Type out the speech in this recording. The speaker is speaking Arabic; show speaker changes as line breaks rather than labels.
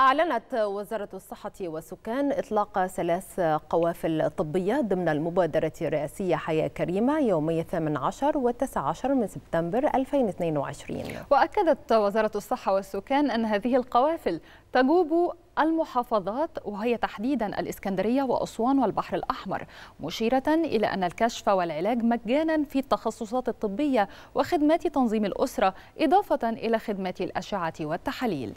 أعلنت وزارة الصحة والسكان إطلاق ثلاث قوافل طبية ضمن المبادرة الرئاسية حياة كريمة يومي 18 و 19 من سبتمبر 2022
وأكدت وزارة الصحة والسكان أن هذه القوافل تجوب المحافظات وهي تحديدا الإسكندرية وأسوان والبحر الأحمر مشيرة إلى أن الكشف والعلاج مجانا في التخصصات الطبية وخدمات تنظيم الأسرة إضافة إلى خدمات الأشعة والتحاليل